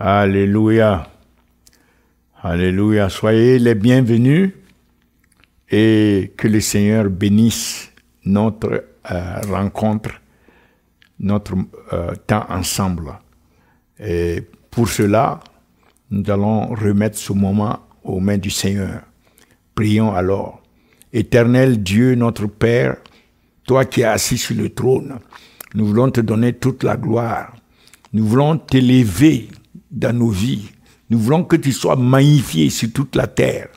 Alléluia. Alléluia. Soyez les bienvenus et que le Seigneur bénisse notre euh, rencontre, notre euh, temps ensemble. Et pour cela, nous allons remettre ce moment aux mains du Seigneur. Prions alors. Éternel Dieu, notre Père, toi qui es assis sur le trône, nous voulons te donner toute la gloire. Nous voulons t'élever dans nos vies. Nous voulons que tu sois magnifié sur toute la terre.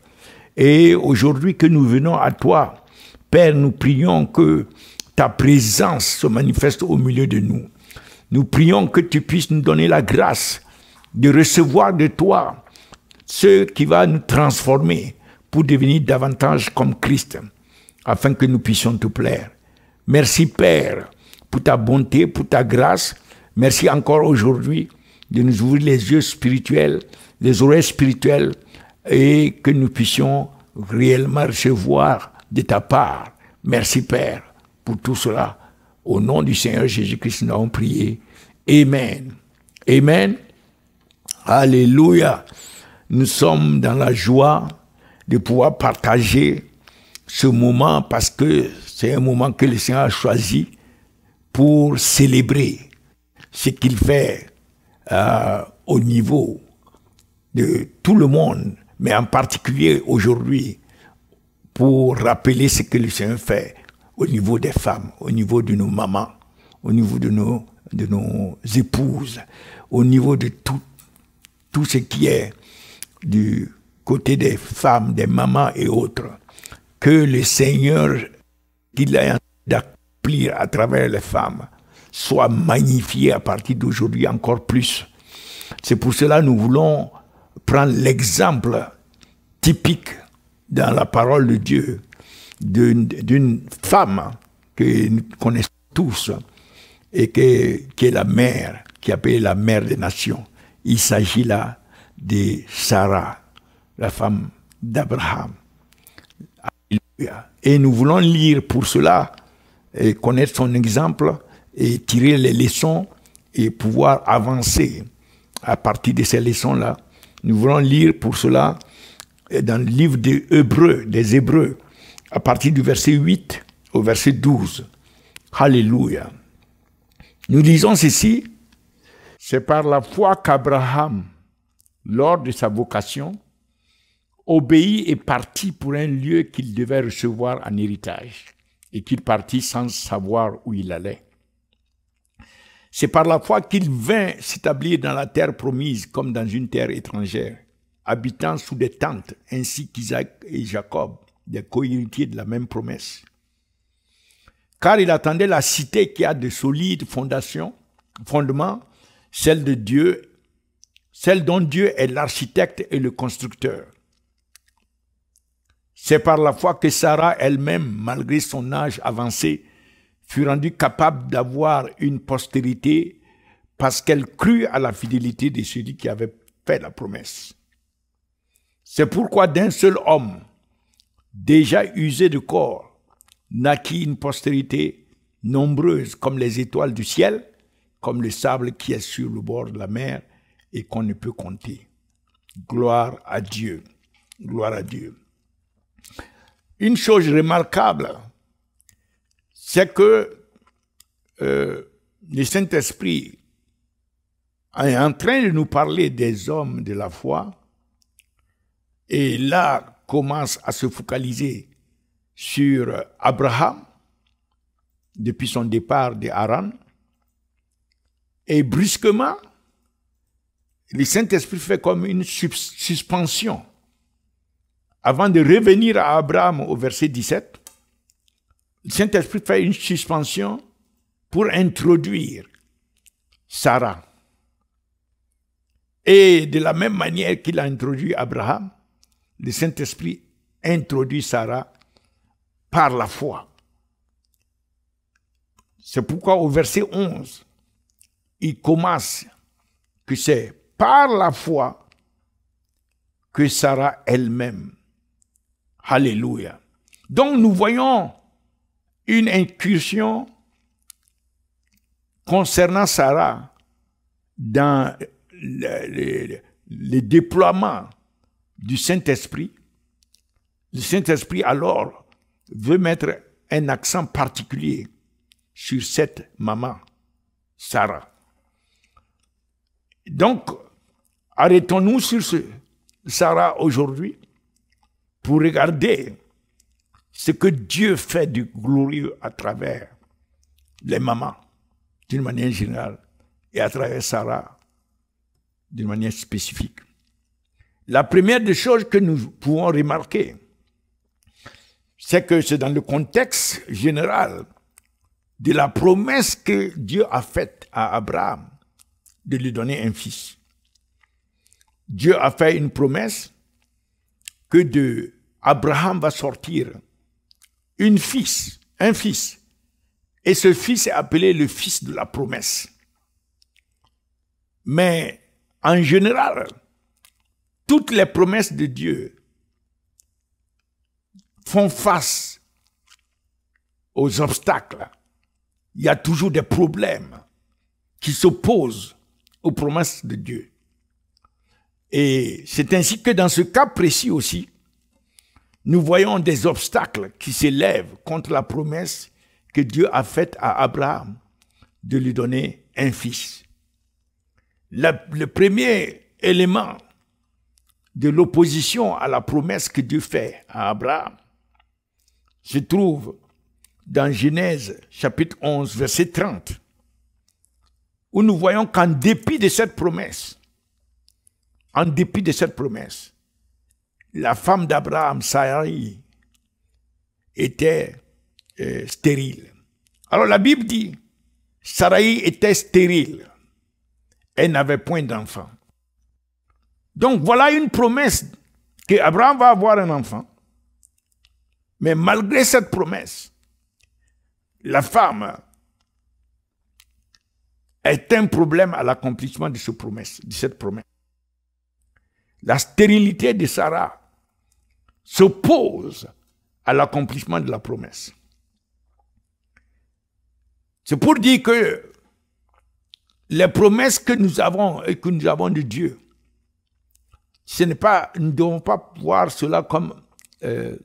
Et aujourd'hui que nous venons à toi, Père, nous prions que ta présence se manifeste au milieu de nous. Nous prions que tu puisses nous donner la grâce de recevoir de toi ce qui va nous transformer pour devenir davantage comme Christ, afin que nous puissions te plaire. Merci Père pour ta bonté, pour ta grâce. Merci encore aujourd'hui de nous ouvrir les yeux spirituels, les oreilles spirituelles, et que nous puissions réellement recevoir de ta part. Merci Père pour tout cela. Au nom du Seigneur Jésus-Christ, nous avons prié. Amen. Amen. Alléluia. Nous sommes dans la joie de pouvoir partager ce moment parce que c'est un moment que le Seigneur a choisi pour célébrer ce qu'il fait euh, au niveau de tout le monde, mais en particulier aujourd'hui, pour rappeler ce que le Seigneur fait au niveau des femmes, au niveau de nos mamans, au niveau de nos, de nos épouses, au niveau de tout, tout ce qui est du côté des femmes, des mamans et autres, que le Seigneur, qu'il a d'accomplir à travers les femmes, soit magnifié à partir d'aujourd'hui encore plus. C'est pour cela que nous voulons prendre l'exemple typique dans la parole de Dieu d'une femme que nous connaissons tous et qui est la mère, qui est appelée la mère des nations. Il s'agit là de Sarah, la femme d'Abraham. Et nous voulons lire pour cela et connaître son exemple et tirer les leçons et pouvoir avancer à partir de ces leçons-là. Nous voulons lire pour cela euh, dans le livre des Hébreux, des Hébreux, à partir du verset 8 au verset 12. Alléluia. Nous disons ceci, c'est par la foi qu'Abraham, lors de sa vocation, obéit et partit pour un lieu qu'il devait recevoir en héritage, et qu'il partit sans savoir où il allait. C'est par la foi qu'il vint s'établir dans la terre promise comme dans une terre étrangère, habitant sous des tentes, ainsi qu'Isaac et Jacob, des cohéritiers de la même promesse. Car il attendait la cité qui a de solides fondations, fondements, celle de Dieu, celle dont Dieu est l'architecte et le constructeur. C'est par la foi que Sarah elle-même, malgré son âge avancé, fut rendue capable d'avoir une postérité parce qu'elle crut à la fidélité de celui qui avait fait la promesse. C'est pourquoi d'un seul homme, déjà usé de corps, naquit une postérité nombreuse comme les étoiles du ciel, comme le sable qui est sur le bord de la mer et qu'on ne peut compter. Gloire à Dieu. Gloire à Dieu. Une chose remarquable c'est que euh, le Saint-Esprit est en train de nous parler des hommes de la foi, et là commence à se focaliser sur Abraham, depuis son départ de Haran, et brusquement, le Saint-Esprit fait comme une suspension avant de revenir à Abraham au verset 17 le Saint-Esprit fait une suspension pour introduire Sarah. Et de la même manière qu'il a introduit Abraham, le Saint-Esprit introduit Sarah par la foi. C'est pourquoi au verset 11, il commence que c'est par la foi que Sarah elle-même. Alléluia. Donc nous voyons une incursion concernant Sarah dans le, déploiement du Saint-Esprit. Le Saint-Esprit alors veut mettre un accent particulier sur cette maman, Sarah. Donc, arrêtons-nous sur ce Sarah aujourd'hui pour regarder ce que Dieu fait du glorieux à travers les mamans, d'une manière générale, et à travers Sarah, d'une manière spécifique. La première des choses que nous pouvons remarquer, c'est que c'est dans le contexte général de la promesse que Dieu a faite à Abraham de lui donner un fils. Dieu a fait une promesse que de Abraham va sortir un fils, un fils. Et ce fils est appelé le fils de la promesse. Mais en général, toutes les promesses de Dieu font face aux obstacles. Il y a toujours des problèmes qui s'opposent aux promesses de Dieu. Et c'est ainsi que dans ce cas précis aussi, nous voyons des obstacles qui s'élèvent contre la promesse que Dieu a faite à Abraham de lui donner un fils. le premier élément de l'opposition à la promesse que Dieu fait à Abraham se trouve dans Genèse chapitre 11 verset 30 où nous voyons qu'en dépit de cette promesse, en dépit de cette promesse, la femme d'Abraham, Sarai, était euh, stérile. Alors la Bible dit, Sarai était stérile. Elle n'avait point d'enfant. Donc voilà une promesse que Abraham va avoir un enfant. Mais malgré cette promesse, la femme est un problème à l'accomplissement de, de cette promesse. La stérilité de Sarah s'oppose à l'accomplissement de la promesse. C'est pour dire que les promesses que nous avons et que nous avons de Dieu, ce n'est pas, nous ne devons pas voir cela comme euh,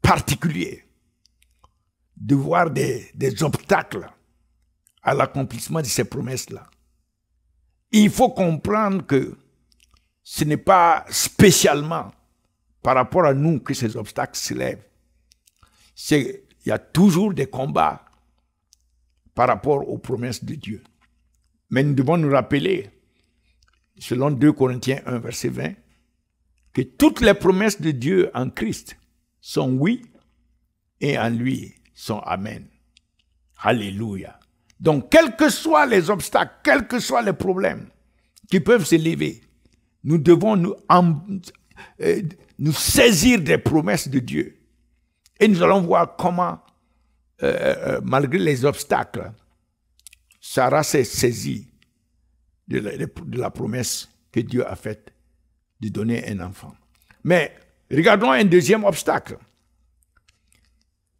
particulier, de voir des, des obstacles à l'accomplissement de ces promesses-là. Il faut comprendre que ce n'est pas spécialement par rapport à nous que ces obstacles s'élèvent. C'est, il y a toujours des combats par rapport aux promesses de Dieu. Mais nous devons nous rappeler, selon 2 Corinthiens 1, verset 20, que toutes les promesses de Dieu en Christ sont oui et en lui sont amen. Alléluia. Donc, quels que soient les obstacles, quels que soient les problèmes qui peuvent lever, nous devons nous, euh, nous saisir des promesses de Dieu. Et nous allons voir comment, euh, euh, malgré les obstacles, Sarah s'est saisie de la promesse que Dieu a faite de donner un enfant. Mais regardons un deuxième obstacle.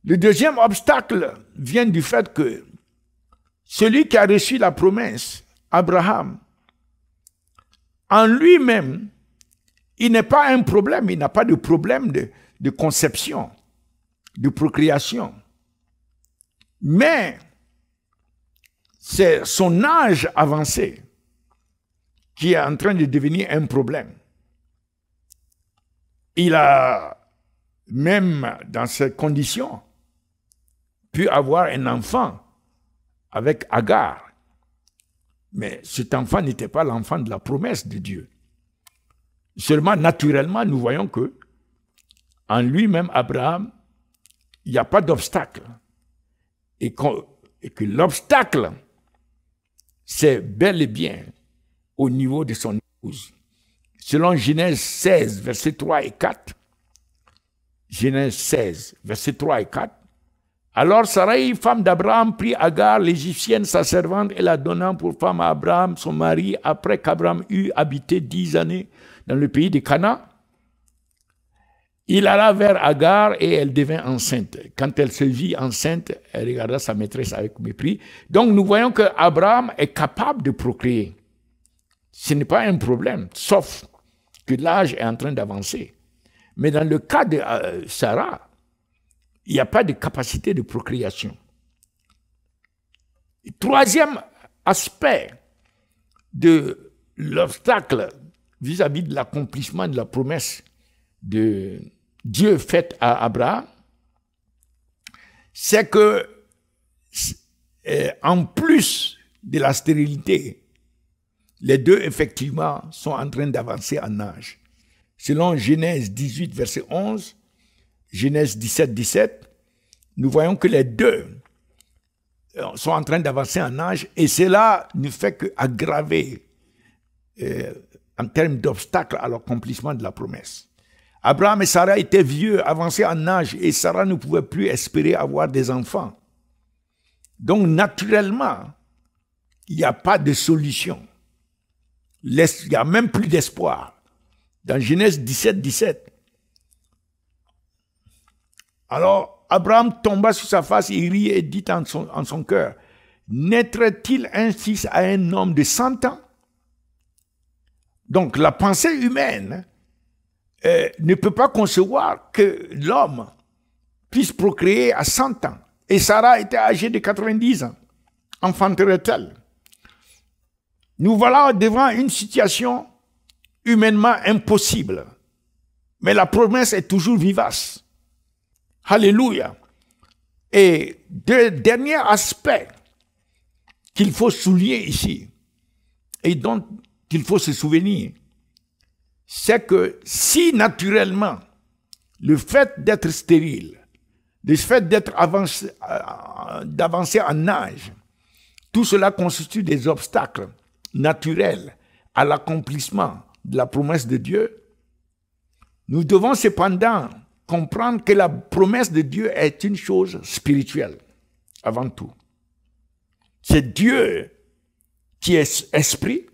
Le deuxième obstacle vient du fait que celui qui a reçu la promesse, Abraham, en lui-même, il n'est pas un problème, il n'a pas de problème de, conception, de procréation. Mais c'est son âge avancé qui est en train de devenir un problème. Il a, même dans ces conditions, pu avoir un enfant avec Agar. Mais cet enfant n'était pas l'enfant de la promesse de Dieu. Seulement, naturellement, nous voyons que en lui-même, Abraham, il n'y a pas d'obstacle. Et, que l'obstacle, c'est bel et bien au niveau de son épouse. Selon Genèse 16, versets 3 et 4, Genèse 16, versets 3 et 4, alors Sarai, femme d'Abraham, prit Agar, l'Égyptienne, sa servante, et la donnant pour femme à Abraham, son mari, après qu'Abraham eut habité dix années dans le pays de Cana. Il alla vers Agar et elle devint enceinte. Quand elle se vit enceinte, elle regarda sa maîtresse avec mépris. Donc nous voyons que Abraham est capable de procréer. Ce n'est pas un problème, sauf que l'âge est en train d'avancer. Mais dans le cas de euh, Sarah, il n'y a pas de capacité de procréation. Troisième aspect de l'obstacle vis-à-vis de l'accomplissement de la promesse de Dieu faite à Abraham, c'est que, euh, en plus de la stérilité, les deux, effectivement, sont en train d'avancer en âge. Selon Genèse 18, verset 11, Genèse 17, 17, nous voyons que les deux euh, sont en train d'avancer en âge et cela ne fait qu'aggraver euh, en termes d'obstacles à l'accomplissement de la promesse. Abraham et Sarah étaient vieux, avancés en âge, et Sarah ne pouvait plus espérer avoir des enfants. Donc naturellement, il n'y a pas de solution. Il n'y a même plus d'espoir. Dans Genèse 17, 17. Alors, Abraham tomba sur sa face et rit et dit en son, en son cœur, naîtrait-il ainsi à un homme de 100 ans donc la pensée humaine euh, ne peut pas concevoir que l'homme puisse procréer à 100 ans. Et Sarah était âgée de 90 ans. Enfanterait-elle Nous voilà devant une situation humainement impossible. Mais la promesse est toujours vivace. Alléluia. Et le dernier aspect qu'il faut souligner ici, et dont qu'il faut se souvenir, c'est que si naturellement le fait d'être stérile, le fait d'être euh, d'avancer en âge, tout cela constitue des obstacles naturels à l'accomplissement de la promesse de Dieu, nous devons cependant comprendre que la promesse de Dieu est une chose spirituelle, avant tout. C'est Dieu qui est esprit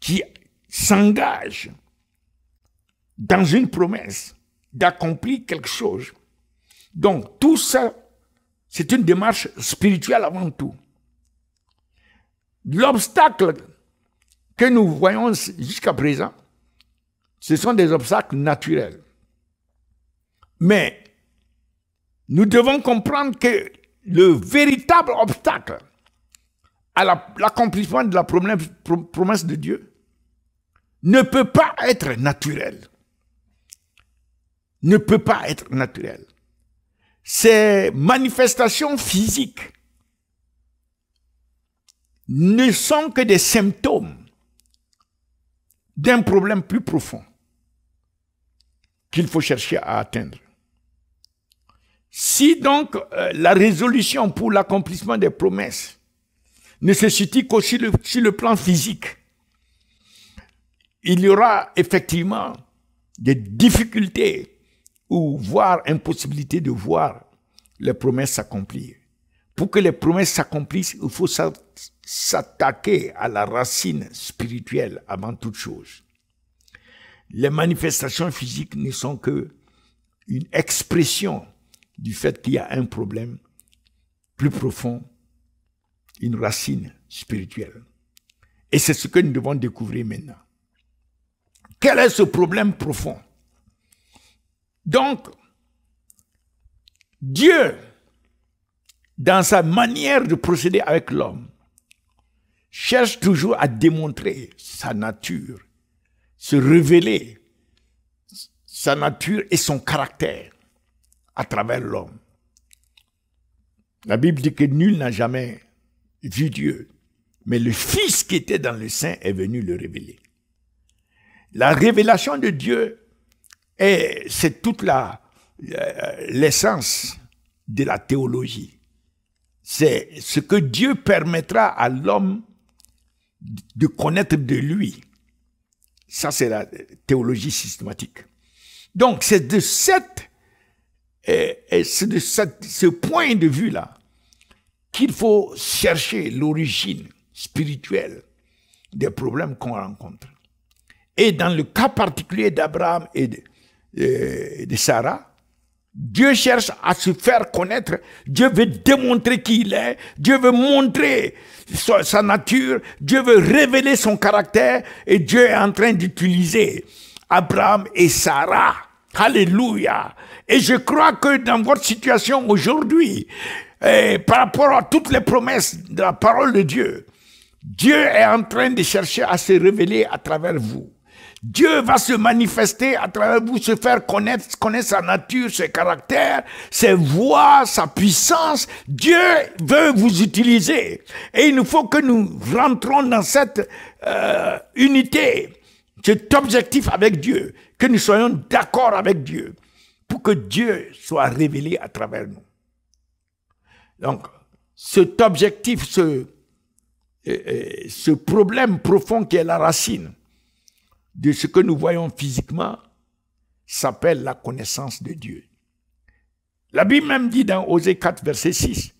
qui s'engage dans une promesse d'accomplir quelque chose. Donc tout ça, c'est une démarche spirituelle avant tout. L'obstacle que nous voyons jusqu'à présent, ce sont des obstacles naturels. Mais nous devons comprendre que le véritable obstacle, à l'accomplissement de la promesse de Dieu ne peut pas être naturel. Ne peut pas être naturel. Ces manifestations physiques ne sont que des symptômes d'un problème plus profond qu'il faut chercher à atteindre. Si donc euh, la résolution pour l'accomplissement des promesses nécessite qu'aussi le, sur le plan physique, il y aura effectivement des difficultés ou voire impossibilité de voir les promesses s'accomplir. Pour que les promesses s'accomplissent, il faut s'attaquer à la racine spirituelle avant toute chose. Les manifestations physiques ne sont que une expression du fait qu'il y a un problème plus profond une racine spirituelle. Et c'est ce que nous devons découvrir maintenant. Quel est ce problème profond Donc, Dieu, dans sa manière de procéder avec l'homme, cherche toujours à démontrer sa nature, se révéler sa nature et son caractère à travers l'homme. La Bible dit que nul n'a jamais vu Dieu, mais le Fils qui était dans le sein est venu le révéler. La révélation de Dieu, c'est toute la l'essence de la théologie. C'est ce que Dieu permettra à l'homme de connaître de lui. Ça, c'est la théologie systématique. Donc, c'est de, cette, de ce point de vue-là qu'il faut chercher l'origine spirituelle des problèmes qu'on rencontre. Et dans le cas particulier d'Abraham euh, et de, Sarah, Dieu cherche à se faire connaître. Dieu veut démontrer qui il est. Dieu veut montrer sa, sa, nature. Dieu veut révéler son caractère. Et Dieu est en train d'utiliser Abraham et Sarah. Alléluia. Et je crois que dans votre situation aujourd'hui, et par rapport à toutes les promesses de la parole de Dieu, Dieu est en train de chercher à se révéler à travers vous. Dieu va se manifester à travers vous, se faire connaître, connaître sa nature, ses caractères, ses voies, sa puissance. Dieu veut vous utiliser. Et il nous faut que nous rentrons dans cette euh, unité, cet objectif avec Dieu, que nous soyons d'accord avec Dieu, pour que Dieu soit révélé à travers nous. Donc, cet objectif, ce, euh, euh, ce problème profond qui est la racine de ce que nous voyons physiquement s'appelle la connaissance de Dieu. La Bible même dit dans Osée 4, verset 6,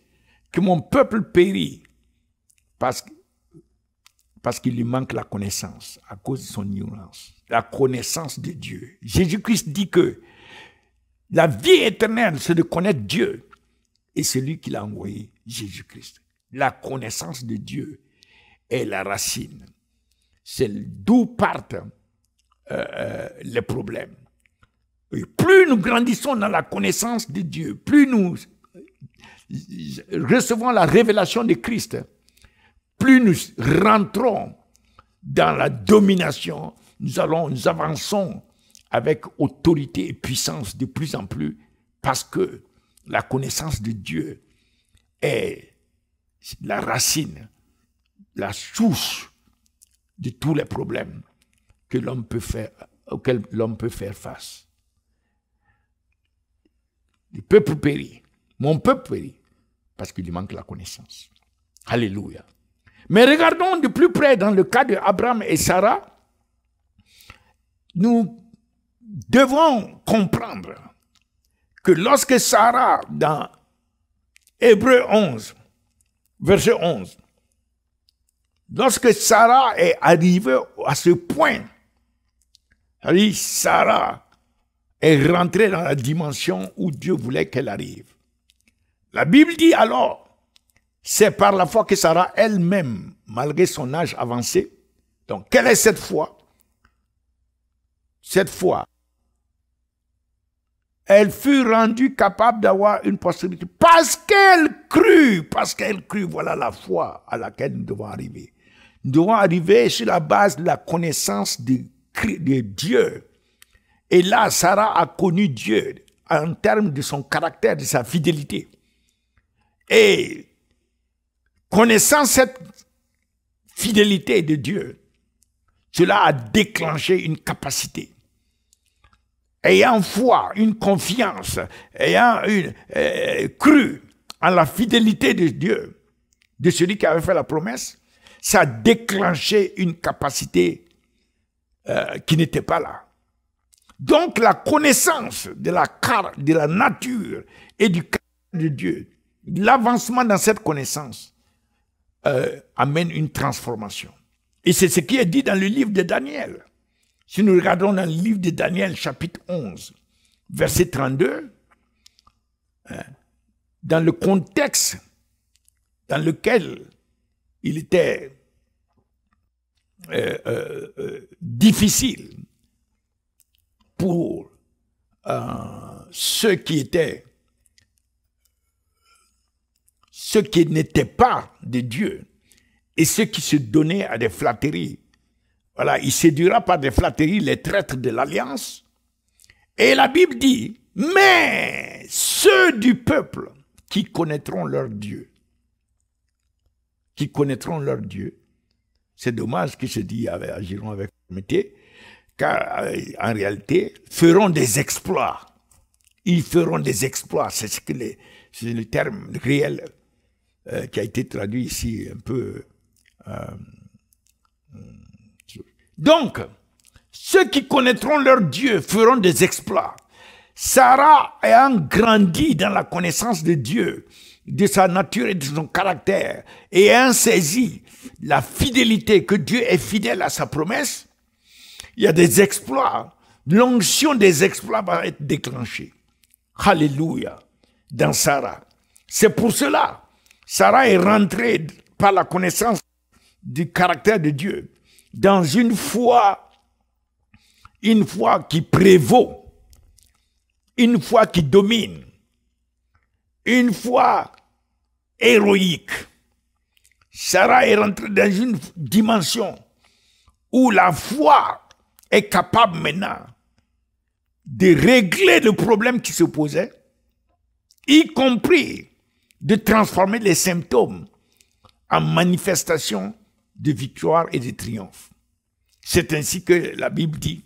que mon peuple périt parce, parce qu'il lui manque la connaissance, à cause de son ignorance, la connaissance de Dieu. Jésus-Christ dit que la vie éternelle, c'est de connaître Dieu et lui qui l'a envoyé, Jésus-Christ. La connaissance de Dieu est la racine. C'est d'où partent euh, euh, les problèmes. plus nous grandissons dans la connaissance de Dieu, plus nous euh, recevons la révélation de Christ, plus nous rentrons dans la domination, nous allons, nous avançons avec autorité et puissance de plus en plus parce que la connaissance de Dieu est la racine, la source de tous les problèmes que l'homme peut faire, auxquels l'homme peut faire face. Le peuple périt, mon peuple périt, parce qu'il lui manque la connaissance. Alléluia. Mais regardons de plus près dans le cas de et Sarah. Nous devons comprendre que lorsque Sarah, dans Hébreu 11, verset 11, lorsque Sarah est arrivée à ce point, Sarah est rentrée dans la dimension où Dieu voulait qu'elle arrive. La Bible dit alors, c'est par la foi que Sarah elle-même, malgré son âge avancé, donc quelle est cette foi Cette foi elle fut rendue capable d'avoir une possibilité, parce qu'elle crut, parce qu'elle crut, voilà la foi à laquelle nous devons arriver. Nous devons arriver sur la base de la connaissance de Dieu. Et là, Sarah a connu Dieu en termes de son caractère, de sa fidélité. Et connaissant cette fidélité de Dieu, cela a déclenché une capacité ayant foi, une confiance, ayant une, euh, cru en la fidélité de Dieu, de celui qui avait fait la promesse, ça a déclenché une capacité euh, qui n'était pas là. Donc la connaissance de la carte, de la nature et du caractère de Dieu, l'avancement dans cette connaissance euh, amène une transformation. Et c'est ce qui est dit dans le livre de Daniel. Si nous regardons dans le livre de Daniel, chapitre 11, verset 32, hein, dans le contexte dans lequel il était euh, euh, euh, difficile pour ceux qui étaient ceux qui n'étaient pas de Dieu et ceux qui se donnaient à des flatteries voilà, il séduira par des flatteries les traîtres de l'alliance. Et la Bible dit, mais ceux du peuple qui connaîtront leur Dieu, qui connaîtront leur Dieu, c'est dommage qu'ils se disent agiront avec fermeté, car euh, en réalité, feront des exploits. Ils feront des exploits, c'est ce que les, le terme réel euh, qui a été traduit ici un peu. Euh, donc, ceux qui connaîtront leur Dieu feront des exploits. Sarah ayant grandi dans la connaissance de Dieu, de sa nature et de son caractère, et ayant saisi la fidélité que Dieu est fidèle à sa promesse, il y a des exploits. L'onction des exploits va être déclenchée. Alléluia. Dans Sarah. C'est pour cela. Sarah est rentrée par la connaissance du caractère de Dieu dans une foi, une foi qui prévaut, une foi qui domine, une foi héroïque. Sarah est rentrée dans une dimension où la foi est capable maintenant de régler le problème qui se posait, y compris de transformer les symptômes en manifestations de victoire et de triomphe. C'est ainsi que la Bible dit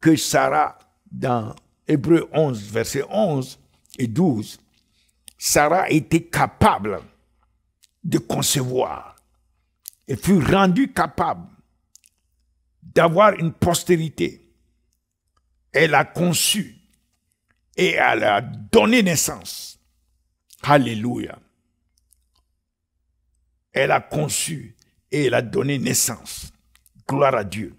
que Sarah, dans Hébreu 11, Verset 11 et 12, Sarah était capable de concevoir et fut rendue capable d'avoir une postérité. Elle a conçu et elle a donné naissance. Alléluia. Elle a conçu et elle a donné naissance. Gloire à Dieu.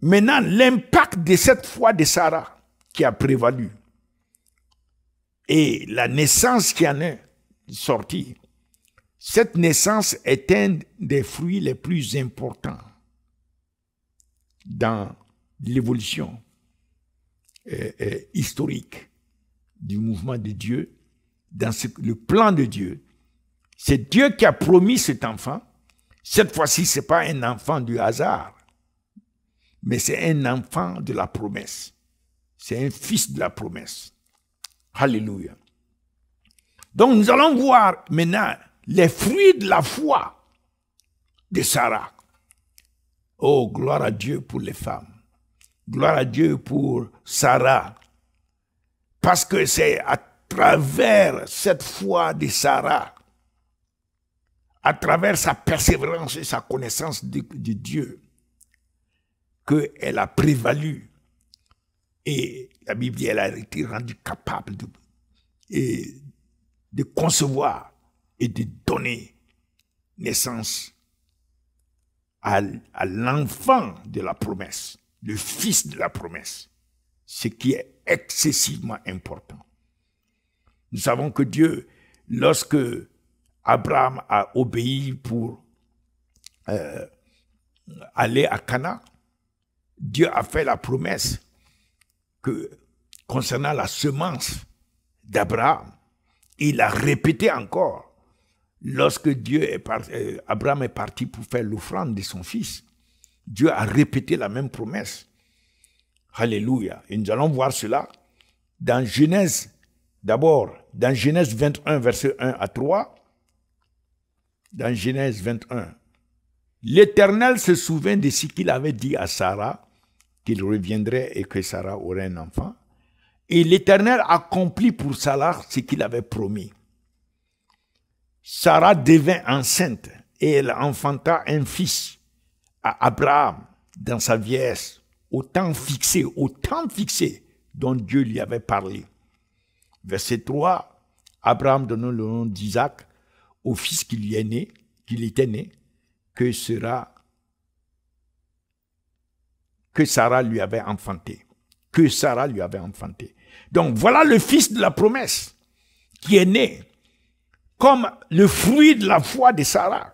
Maintenant, l'impact de cette foi de Sarah qui a prévalu et la naissance qui en est sortie, cette naissance est un des fruits les plus importants dans l'évolution euh, euh, historique du mouvement de Dieu, dans le plan de Dieu c'est Dieu qui a promis cet enfant. Cette fois-ci, ce n'est pas un enfant du hasard, mais c'est un enfant de la promesse. C'est un fils de la promesse. Alléluia. Donc nous allons voir maintenant les fruits de la foi de Sarah. Oh, gloire à Dieu pour les femmes. Gloire à Dieu pour Sarah. Parce que c'est à travers cette foi de Sarah à travers sa persévérance et sa connaissance de, Dieu, qu'elle a prévalu. Et la Bible, elle a été rendue capable de, et, de concevoir et de donner naissance à l'enfant de la promesse, le fils de la promesse, ce qui est excessivement important. Nous savons que Dieu, lorsque Abraham a obéi pour euh, aller à Cana, Dieu a fait la promesse que concernant la semence d'Abraham, il a répété encore lorsque Dieu est parti, euh, Abraham est parti pour faire l'offrande de son fils. Dieu a répété la même promesse. Alléluia. Et nous allons voir cela dans Genèse, d'abord, dans Genèse 21, verset 1 à 3, dans Genèse 21. L'Éternel se souvint de ce qu'il avait dit à Sarah, qu'il reviendrait et que Sarah aurait un enfant. Et l'Éternel accomplit pour Sarah ce qu'il avait promis. Sarah devint enceinte et elle enfanta un fils à Abraham dans sa vieillesse, au temps fixé, au temps fixé dont Dieu lui avait parlé. Verset 3, Abraham donna le nom d'Isaac au fils qu'il lui est né, qu'il était né, que sera que Sarah lui avait enfanté, que Sarah lui avait enfanté. Donc voilà le fils de la promesse qui est né comme le fruit de la foi de Sarah,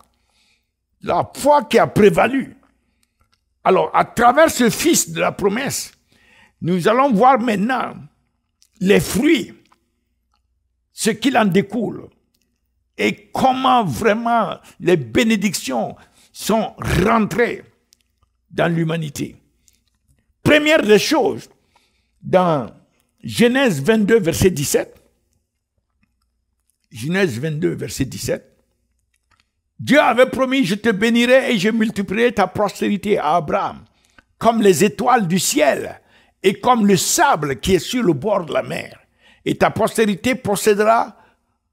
la foi qui a prévalu. Alors à travers ce fils de la promesse, nous allons voir maintenant les fruits, ce qu'il en découle et comment vraiment les bénédictions sont rentrées dans l'humanité. Première des choses, dans Genèse 22, verset 17, Genèse 22, verset 17, Dieu avait promis, je te bénirai et je multiplierai ta postérité à Abraham, comme les étoiles du ciel et comme le sable qui est sur le bord de la mer. Et ta postérité procédera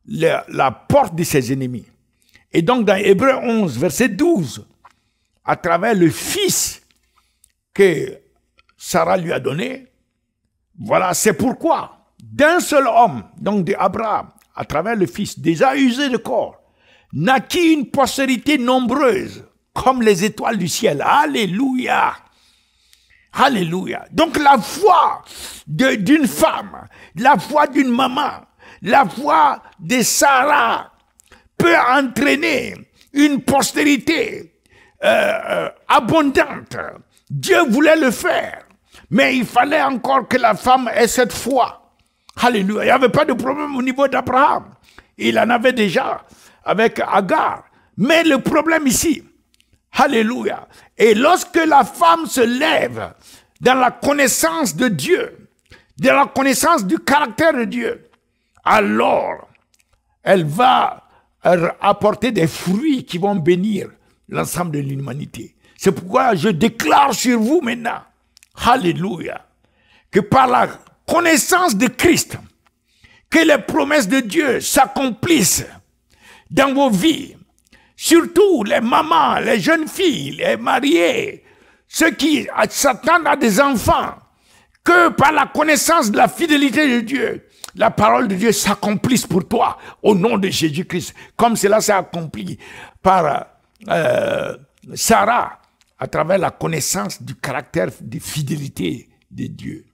la, porte de ses ennemis. Et donc dans Hébreu 11, verset 12, à travers le fils que Sarah lui a donné, voilà, c'est pourquoi d'un seul homme, donc d'Abraham, à travers le fils, déjà usé de corps, naquit une postérité nombreuse, comme les étoiles du ciel. Alléluia! Alléluia. Donc la foi d'une femme, la foi d'une maman, la foi de Sarah peut entraîner une postérité euh, euh, abondante. Dieu voulait le faire, mais il fallait encore que la femme ait cette foi. Alléluia. Il n'y avait pas de problème au niveau d'Abraham. Il en avait déjà avec Agar. Mais le problème ici, Alléluia. Et lorsque la femme se lève dans la connaissance de Dieu, dans la connaissance du caractère de Dieu, alors elle va apporter des fruits qui vont bénir l'ensemble de l'humanité. C'est pourquoi je déclare sur vous maintenant, Alléluia, que par la connaissance de Christ, que les promesses de Dieu s'accomplissent dans vos vies, surtout les mamans, les jeunes filles, les mariées, ceux qui s'attendent à des enfants, que par la connaissance de la fidélité de Dieu, la parole de Dieu s'accomplisse pour toi au nom de Jésus-Christ, comme cela s'est accompli par euh, euh, Sarah à travers la connaissance du caractère de fidélité de Dieu.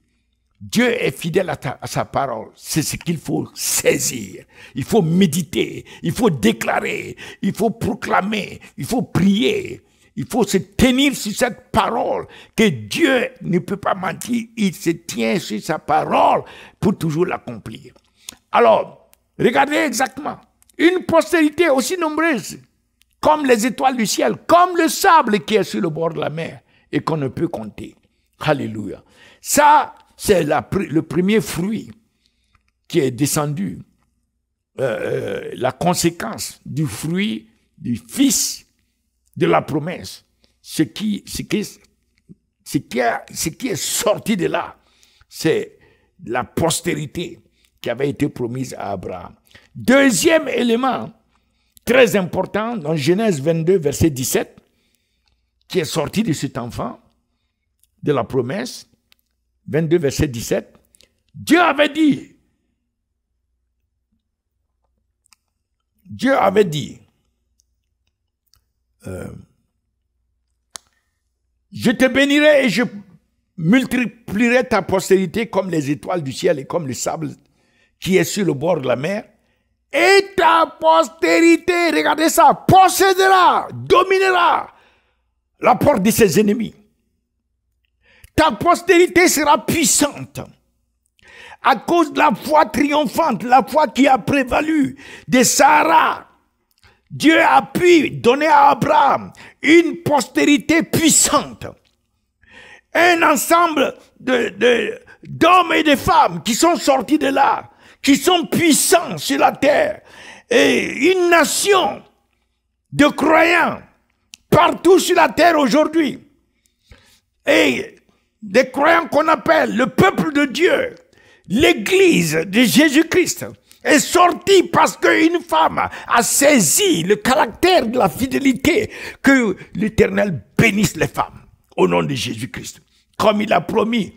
Dieu est fidèle à sa parole. C'est ce qu'il faut saisir. Il faut méditer. Il faut déclarer. Il faut proclamer. Il faut prier. Il faut se tenir sur cette parole que Dieu ne peut pas mentir. Il se tient sur sa parole pour toujours l'accomplir. Alors, regardez exactement. Une postérité aussi nombreuse comme les étoiles du ciel, comme le sable qui est sur le bord de la mer et qu'on ne peut compter. Alléluia. Ça, c'est le premier fruit qui est descendu, euh, euh, la conséquence du fruit du Fils de la promesse, ce qui, ce qui, ce qui, a, ce qui est sorti de là, c'est la postérité qui avait été promise à Abraham. Deuxième élément très important dans Genèse 22, verset 17, qui est sorti de cet enfant, de la promesse, 22, verset 17, Dieu avait dit, Dieu avait dit, euh, je te bénirai et je multiplierai ta postérité comme les étoiles du ciel et comme le sable qui est sur le bord de la mer. Et ta postérité, regardez ça, possédera, dominera la porte de ses ennemis. Ta postérité sera puissante à cause de la foi triomphante, la foi qui a prévalu de Sarah. Dieu a pu donner à Abraham une postérité puissante, un ensemble d'hommes de, et de femmes qui sont sortis de là, qui sont puissants sur la terre, et une nation de croyants partout sur la terre aujourd'hui. Et des croyants qu'on appelle le peuple de Dieu, l'église de Jésus-Christ est sorti parce qu'une femme a saisi le caractère de la fidélité. Que l'Éternel bénisse les femmes au nom de Jésus-Christ, comme il a promis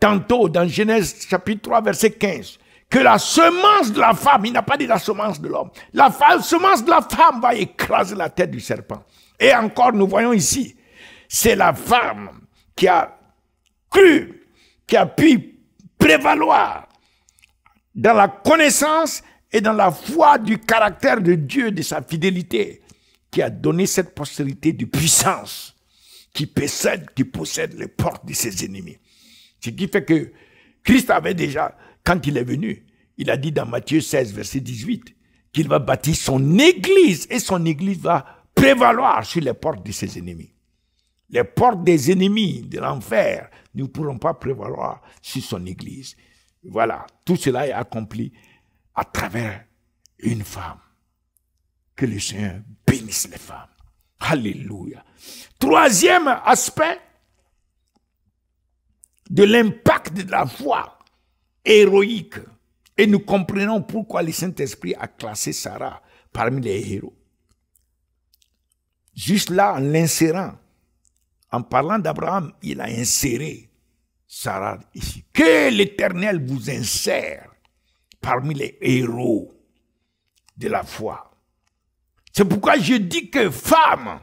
tantôt dans Genèse chapitre 3 verset 15 que la semence de la femme, il n'a pas dit la semence de l'homme, la semence de la femme va écraser la tête du serpent. Et encore, nous voyons ici, c'est la femme qui a cru, qui a pu prévaloir dans la connaissance et dans la foi du caractère de Dieu, de sa fidélité, qui a donné cette postérité de puissance, qui possède, qui possède les portes de ses ennemis. Ce qui fait que Christ avait déjà, quand il est venu, il a dit dans Matthieu 16, verset 18, qu'il va bâtir son église et son église va prévaloir sur les portes de ses ennemis. Les portes des ennemis de l'enfer ne pourront pas prévaloir sur son église. Voilà, tout cela est accompli à travers une femme. Que le Seigneur bénisse les femmes. Alléluia. Troisième aspect de l'impact de la foi héroïque. Et nous comprenons pourquoi le Saint-Esprit a classé Sarah parmi les héros. Juste là, en l'insérant, en parlant d'Abraham, il a inséré Sarah ici. Que l'Éternel vous insère parmi les héros de la foi. C'est pourquoi je dis que femme,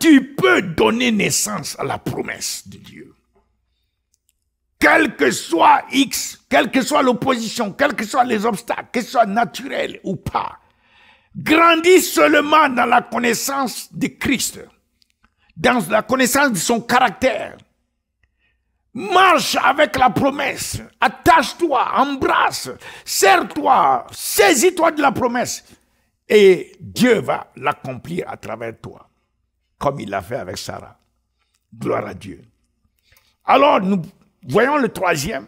tu peux donner naissance à la promesse de Dieu. Quel que soit X, quelle que soit l'opposition, quels que soient les obstacles, que ce soit naturel ou pas, grandis seulement dans la connaissance de Christ, dans la connaissance de son caractère, Marche avec la promesse. Attache-toi, embrasse, serre-toi, saisis-toi de la promesse. Et Dieu va l'accomplir à travers toi, comme il l'a fait avec Sarah. Gloire à Dieu. Alors, nous voyons le troisième.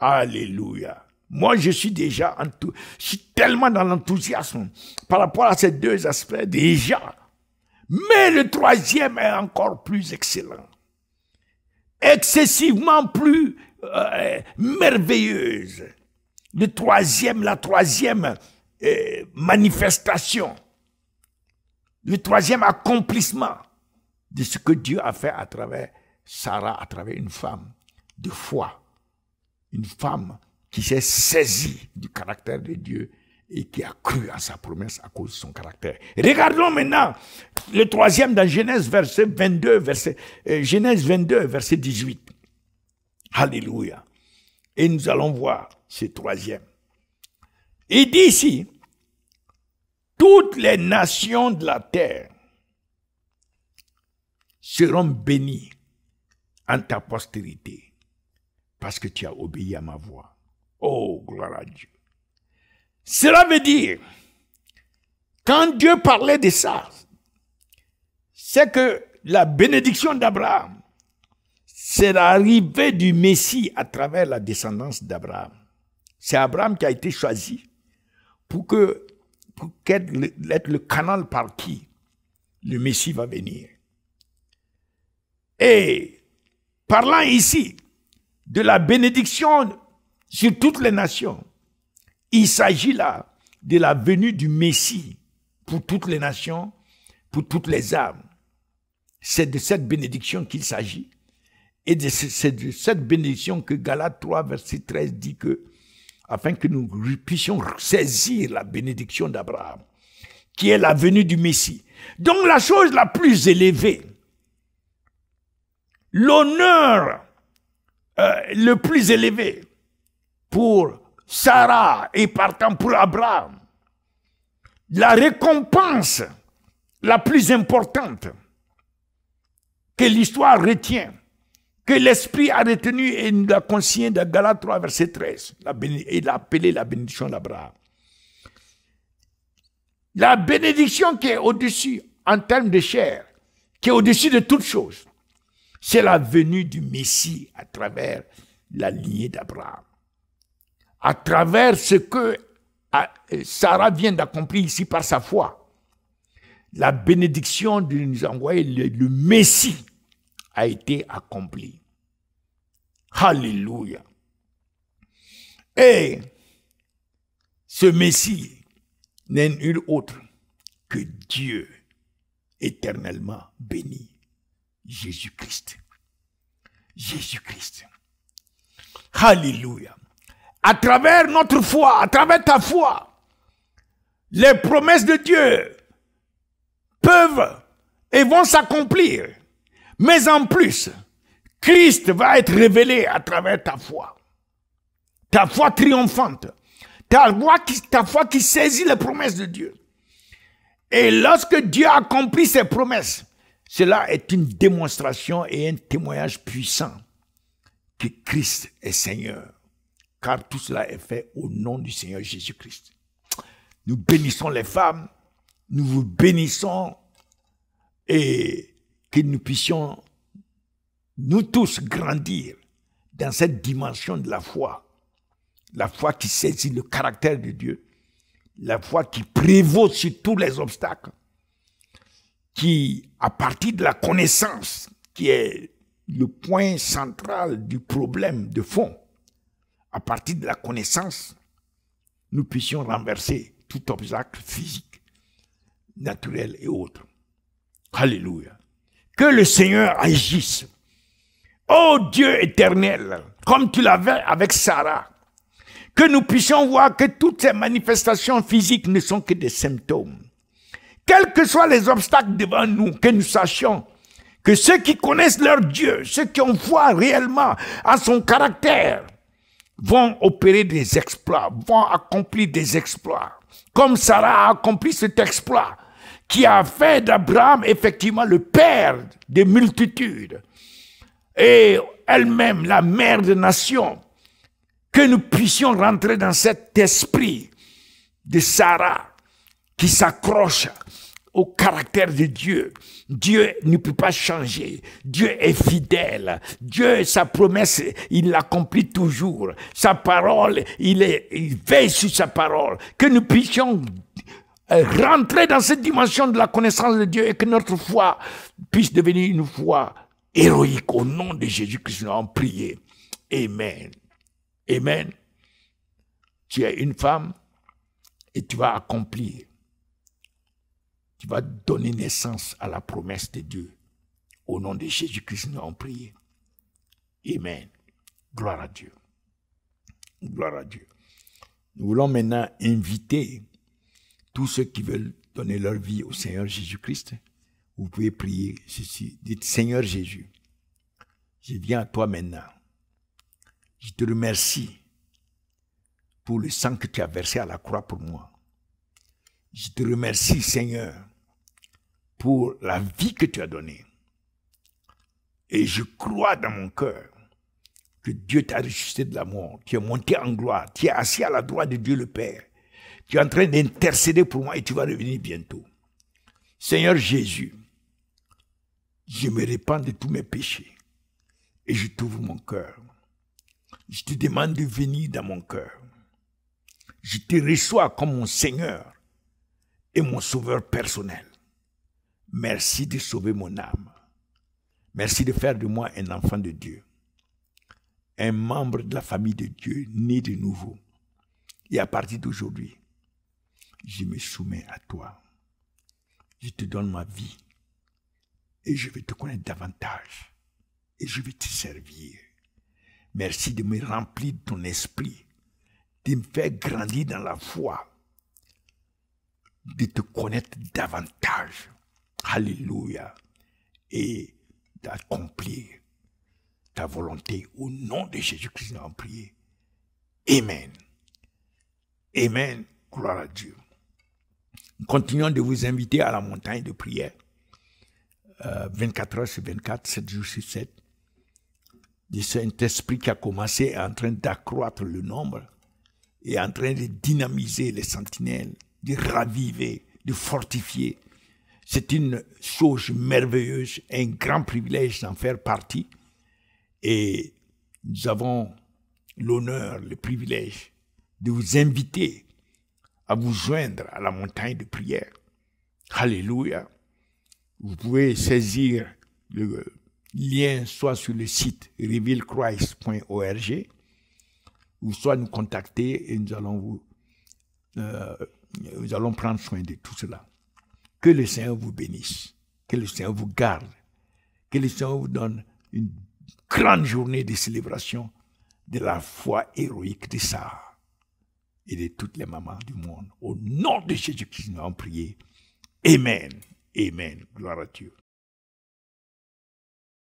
Alléluia. Moi, je suis déjà je suis tellement dans l'enthousiasme par rapport à ces deux aspects déjà. Mais le troisième est encore plus excellent excessivement plus euh, merveilleuse. Le troisième, la troisième euh, manifestation, le troisième accomplissement de ce que Dieu a fait à travers Sarah, à travers une femme de foi, une femme qui s'est saisie du caractère de Dieu et qui a cru à sa promesse à cause de son caractère. Regardons maintenant le troisième dans Genèse verset 22, verset, euh, Genèse 22, verset 18. Alléluia. Et nous allons voir ce troisième. Il dit ici, toutes les nations de la terre seront bénies en ta postérité parce que tu as obéi à ma voix. Oh, gloire à Dieu. Cela veut dire, quand Dieu parlait de ça, c'est que la bénédiction d'Abraham, c'est l'arrivée du Messie à travers la descendance d'Abraham. C'est Abraham qui a été choisi pour que pour être le canal par qui le Messie va venir. Et parlant ici de la bénédiction sur toutes les nations, il s'agit là de la venue du Messie pour toutes les nations, pour toutes les âmes. C'est de cette bénédiction qu'il s'agit. Et c'est de cette bénédiction que Galates 3, verset 13 dit que, afin que nous puissions saisir la bénédiction d'Abraham, qui est la venue du Messie. Donc la chose la plus élevée, l'honneur euh, le plus élevé pour Sarah est partant pour Abraham. La récompense la plus importante que l'histoire retient, que l'Esprit a retenu et nous l'a conscient de Galates 3, verset 13. Il a appelé la bénédiction d'Abraham. La bénédiction qui est au-dessus, en termes de chair, qui est au-dessus de toutes choses, c'est la venue du Messie à travers la lignée d'Abraham à travers ce que Sarah vient d'accomplir ici par sa foi. La bénédiction de nous envoyer le, Messie a été accomplie. Hallelujah. Et ce Messie n'est nul autre que Dieu éternellement béni, Jésus-Christ. Jésus-Christ. Hallelujah à travers notre foi, à travers ta foi, les promesses de Dieu peuvent et vont s'accomplir. Mais en plus, Christ va être révélé à travers ta foi. Ta foi triomphante. Ta foi qui, saisit les promesses de Dieu. Et lorsque Dieu accomplit ses promesses, cela est une démonstration et un témoignage puissant que Christ est Seigneur car tout cela est fait au nom du Seigneur Jésus-Christ. Nous bénissons les femmes, nous vous bénissons et que nous puissions, nous tous, grandir dans cette dimension de la foi. La foi qui saisit le caractère de Dieu, la foi qui prévaut sur tous les obstacles, qui, à partir de la connaissance, qui est le point central du problème de fond, à partir de la connaissance, nous puissions renverser tout obstacle physique, naturel et autre. Alléluia. Que le Seigneur agisse. Ô Dieu éternel, comme tu l'avais avec Sarah, que nous puissions voir que toutes ces manifestations physiques ne sont que des symptômes. Quels que soient les obstacles devant nous, que nous sachions que ceux qui connaissent leur Dieu, ceux qui ont foi réellement à son caractère, vont opérer des exploits, vont accomplir des exploits. Comme Sarah a accompli cet exploit qui a fait d'Abraham effectivement le père des multitudes et elle-même la mère des nations. Que nous puissions rentrer dans cet esprit de Sarah qui s'accroche au caractère de Dieu. Dieu ne peut pas changer. Dieu est fidèle. Dieu, sa promesse, il l'accomplit toujours. Sa parole, il, est, il veille sur sa parole. Que nous puissions euh, rentrer dans cette dimension de la connaissance de Dieu et que notre foi puisse devenir une foi héroïque au nom de Jésus-Christ. Nous en prier. Amen. Amen. Tu es une femme et tu vas accomplir va donner naissance à la promesse de Dieu. Au nom de Jésus-Christ, nous allons prier. Amen. Gloire à Dieu. Gloire à Dieu. Nous voulons maintenant inviter tous ceux qui veulent donner leur vie au Seigneur Jésus-Christ. Vous pouvez prier ceci. Dites, Seigneur Jésus, je viens à toi maintenant. Je te remercie pour le sang que tu as versé à la croix pour moi. Je te remercie, Seigneur, pour la vie que tu as donnée. Et je crois dans mon cœur que Dieu t'a ressuscité de la mort. Tu es monté en gloire. Tu es assis à la droite de Dieu le Père. Tu es en train d'intercéder pour moi et tu vas revenir bientôt. Seigneur Jésus, je me répands de tous mes péchés et je t'ouvre mon cœur. Je te demande de venir dans mon cœur. Je te reçois comme mon Seigneur et mon Sauveur personnel. Merci de sauver mon âme. Merci de faire de moi un enfant de Dieu, un membre de la famille de Dieu, né de nouveau. Et à partir d'aujourd'hui, je me soumets à toi. Je te donne ma vie et je vais te connaître davantage et je vais te servir. Merci de me remplir de ton esprit, de me faire grandir dans la foi, de te connaître davantage. Alléluia. Et d'accomplir ta volonté au nom de Jésus-Christ, nous en prions. Amen. Amen. Gloire à Dieu. continuons de vous inviter à la montagne de prière. 24 euh, heures sur 24, 7 jours sur 7. Du Saint-Esprit qui a commencé est en train d'accroître le nombre et en train de dynamiser les sentinelles, de raviver, de fortifier, c'est une chose merveilleuse, un grand privilège d'en faire partie. Et nous avons l'honneur, le privilège de vous inviter à vous joindre à la montagne de prière. Alléluia. Vous pouvez saisir le lien soit sur le site revealchrist.org ou soit nous contacter et nous allons vous, euh, nous allons prendre soin de tout cela. Que le Seigneur vous bénisse, que le Seigneur vous garde, que le Seigneur vous donne une grande journée de célébration de la foi héroïque de Sarah et de toutes les mamans du monde. Au nom de Jésus-Christ, nous allons prier. Amen. Amen. Gloire à Dieu.